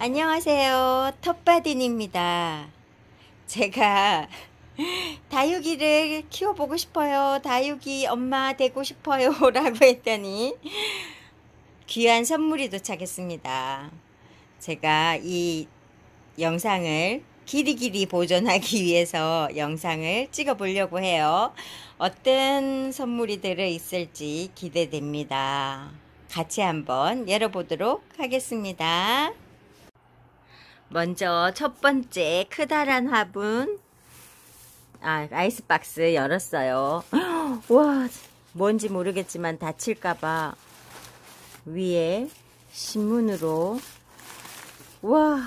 안녕하세요. 텃바딘입니다. 제가 다육이를 키워보고 싶어요. 다육이 엄마 되고 싶어요. 라고 했더니 귀한 선물이 도착했습니다. 제가 이 영상을 길이길이 보존하기 위해서 영상을 찍어 보려고 해요. 어떤 선물이 들어 있을지 기대됩니다. 같이 한번 열어보도록 하겠습니다. 먼저 첫 번째 크다란 화분 아, 아이스박스 열었어요. 와, 뭔지 모르겠지만 다칠까봐 위에 신문으로 와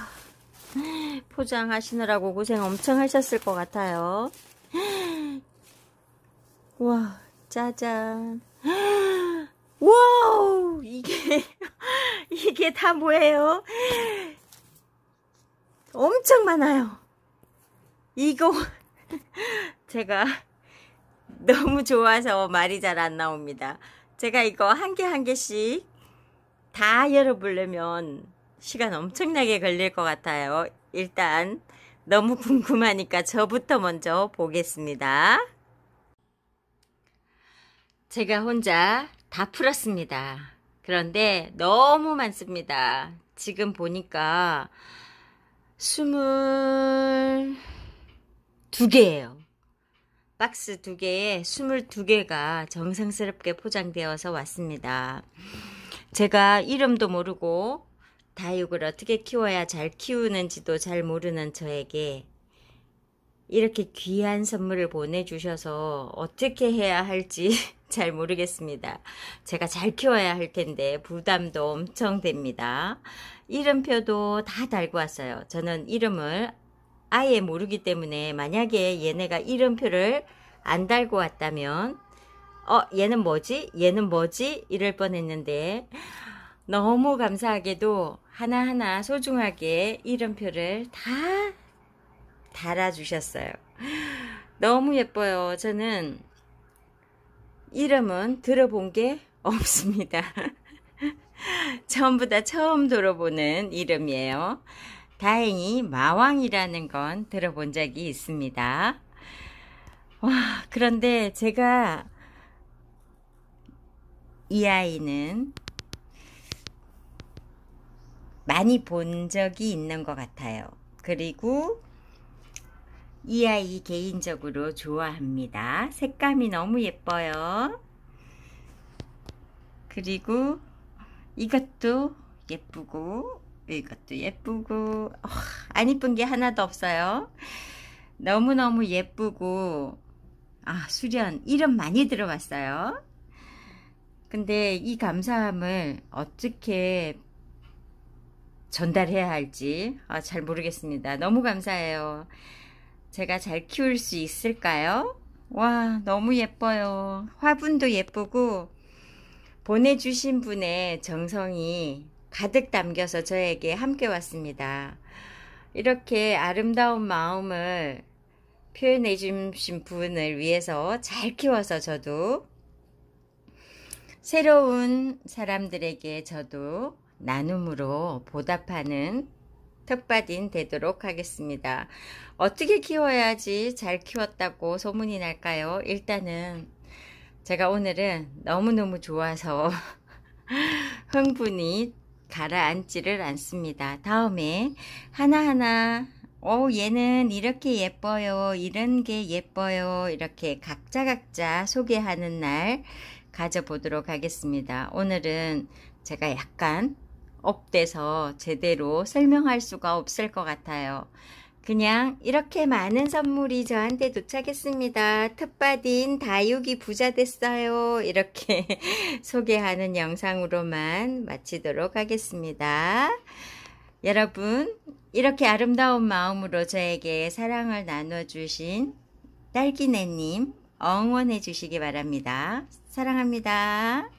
포장하시느라고 고생 엄청 하셨을 것 같아요. 와, 짜잔. 와우, 이게 이게 다 뭐예요? 엄청 많아요. 이거 제가 너무 좋아서 말이 잘 안 나옵니다. 제가 이거 한 개한 한 개씩 다 열어보려면 시간 엄청나게 걸릴 것 같아요. 일단 너무 궁금하니까 저부터 먼저 보겠습니다. 제가 혼자 다 풀었습니다. 그런데 너무 많습니다. 지금 보니까 스물 두개예요 박스 두개에 스물 두개가 정성스럽게 포장되어서 왔습니다. 제가 이름도 모르고 다육을 어떻게 키워야 잘 키우는지도 잘 모르는 저에게 이렇게 귀한 선물을 보내주셔서 어떻게 해야 할지 잘 모르겠습니다. 제가 잘 키워야 할 텐데 부담도 엄청 됩니다. 이름표도 다 달고 왔어요. 저는 이름을 아예 모르기 때문에 만약에 얘네가 이름표를 안 달고 왔다면 어 얘는 뭐지? 얘는 뭐지? 이럴 뻔했는데 너무 감사하게도 하나하나 소중하게 이름표를 다 달아주셨어요. 너무 예뻐요. 저는 이름은 들어본 게 없습니다. 전부 다 처음 들어보는 이름이에요. 다행히 마왕이라는 건 들어본 적이 있습니다. 와, 그런데 제가 이 아이는 많이 본 적이 있는 것 같아요. 그리고 이 아이 개인적으로 좋아합니다. 색감이 너무 예뻐요. 그리고 이것도 예쁘고 이것도 예쁘고 어, 안 이쁜 게 하나도 없어요. 너무너무 예쁘고 아 수련 이름 많이 들어봤어요. 근데 이 감사함을 어떻게 전달해야 할지 아, 잘 모르겠습니다. 너무 감사해요. 제가 잘 키울 수 있을까요? 와 너무 예뻐요. 화분도 예쁘고 보내주신 분의 정성이 가득 담겨서 저에게 함께 왔습니다. 이렇게 아름다운 마음을 표현해 주신 분을 위해서 잘 키워서 저도 새로운 사람들에게 저도 나눔으로 보답하는 텃밭인 되도록 하겠습니다. 어떻게 키워야지 잘 키웠다고 소문이 날까요? 일단은 제가 오늘은 너무너무 좋아서 흥분이 가라앉지를 않습니다. 다음에 하나하나 오 어, 얘는 이렇게 예뻐요 이런 게 예뻐요 이렇게 각자 각자 소개하는 날 가져보도록 하겠습니다. 오늘은 제가 약간 업돼서 제대로 설명할 수가 없을 것 같아요. 그냥 이렇게 많은 선물이 저한테 도착했습니다. 텃밭인 다육이 부자 됐어요. 이렇게 소개하는 영상으로만 마치도록 하겠습니다. 여러분 이렇게 아름다운 마음으로 저에게 사랑을 나눠주신 딸기네님 응원해 주시기 바랍니다. 사랑합니다.